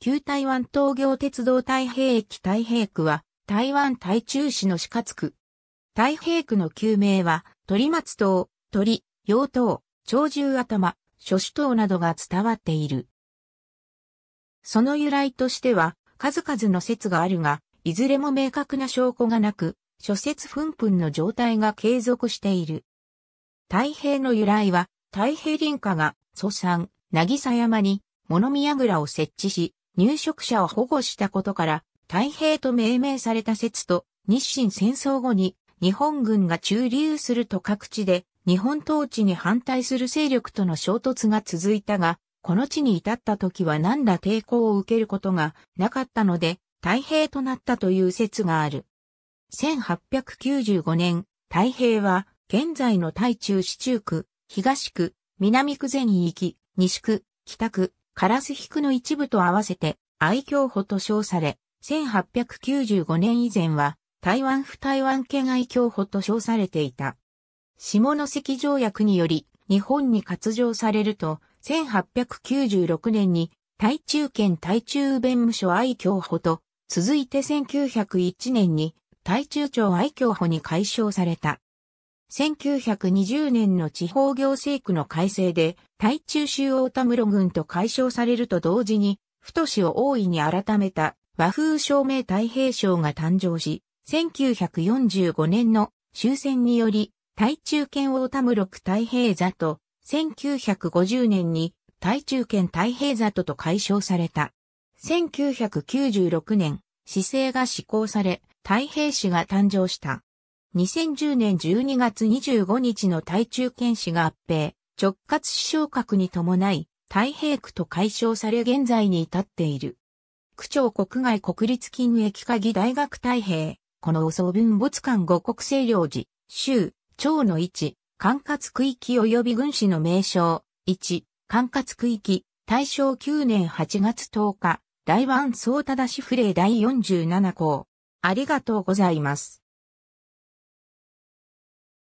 旧台湾東京鉄道太平駅太平区は、台湾台中市の四角区。太平区の旧名は、鳥松島、鳥、陽島、鳥獣頭、諸種島などが伝わっている。その由来としては、数々の説があるが、いずれも明確な証拠がなく、諸説紛紛の状態が継続している。太平の由来は、太平林家が、祖山、渚山に、物見櫓を設置し、入植者を保護したことから、太平と命名された説と、日清戦争後に日本軍が駐留すると各地で日本統治に反対する勢力との衝突が続いたが、この地に至った時は何ら抵抗を受けることがなかったので、太平となったという説がある。1895年、太平は現在の台中市中区、東区、南区全域、西区、北区、カラスヒクの一部と合わせて愛嬌歩と称され、1895年以前は台湾府台湾県愛嬌歩と称されていた。下関条約により日本に割譲されると、1896年に台中県台中弁務所愛嬌歩と、続いて1901年に台中町愛嬌歩に解消された。1920年の地方行政区の改正で、対中州大田室郡と解消されると同時に、太市を大いに改めた和風照明太平省が誕生し、1945年の終戦により、対中圏大田室区太平座と、1950年に対中圏太平座とと解消された。1996年、市政が施行され、太平市が誕生した。2010年12月25日の対中剣士が合併、直轄死傷格に伴い、太平区と解消され現在に至っている。区長国外国立金駅鍵大学太平、この総分没館五国清領寺、州、町の位置、管轄区域及び軍師の名称、一、管轄区域、大正9年8月10日、大湾総正府令第47項。ありがとうございます。